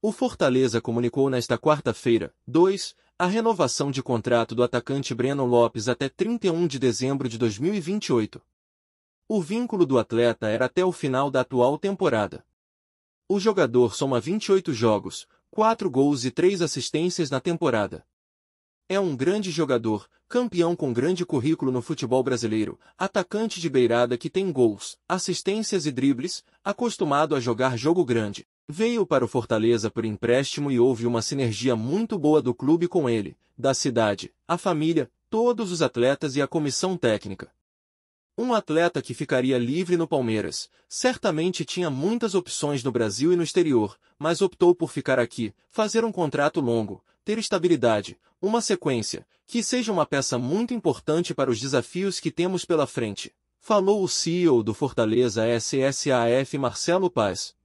O Fortaleza comunicou nesta quarta-feira, 2, a renovação de contrato do atacante Breno Lopes até 31 de dezembro de 2028. O vínculo do atleta era até o final da atual temporada. O jogador soma 28 jogos, 4 gols e 3 assistências na temporada. É um grande jogador, campeão com grande currículo no futebol brasileiro, atacante de beirada que tem gols, assistências e dribles, acostumado a jogar jogo grande. Veio para o Fortaleza por empréstimo e houve uma sinergia muito boa do clube com ele, da cidade, a família, todos os atletas e a comissão técnica. Um atleta que ficaria livre no Palmeiras, certamente tinha muitas opções no Brasil e no exterior, mas optou por ficar aqui, fazer um contrato longo, ter estabilidade, uma sequência, que seja uma peça muito importante para os desafios que temos pela frente. Falou o CEO do Fortaleza SSAF Marcelo Paz.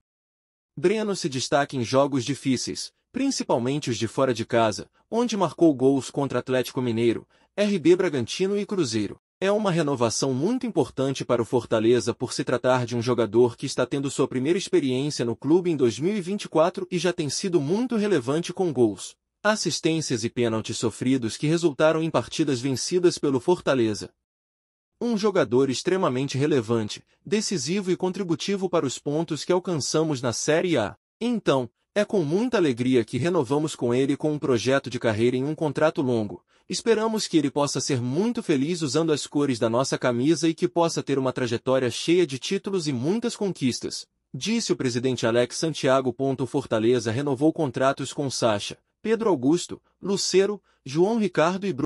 Breno se destaca em jogos difíceis, principalmente os de fora de casa, onde marcou gols contra Atlético Mineiro, RB Bragantino e Cruzeiro. É uma renovação muito importante para o Fortaleza por se tratar de um jogador que está tendo sua primeira experiência no clube em 2024 e já tem sido muito relevante com gols, assistências e pênaltis sofridos que resultaram em partidas vencidas pelo Fortaleza um jogador extremamente relevante, decisivo e contributivo para os pontos que alcançamos na Série A. Então, é com muita alegria que renovamos com ele com um projeto de carreira em um contrato longo. Esperamos que ele possa ser muito feliz usando as cores da nossa camisa e que possa ter uma trajetória cheia de títulos e muitas conquistas. Disse o presidente Alex Santiago. Fortaleza renovou contratos com Sacha, Pedro Augusto, Lucero, João Ricardo e Bruno.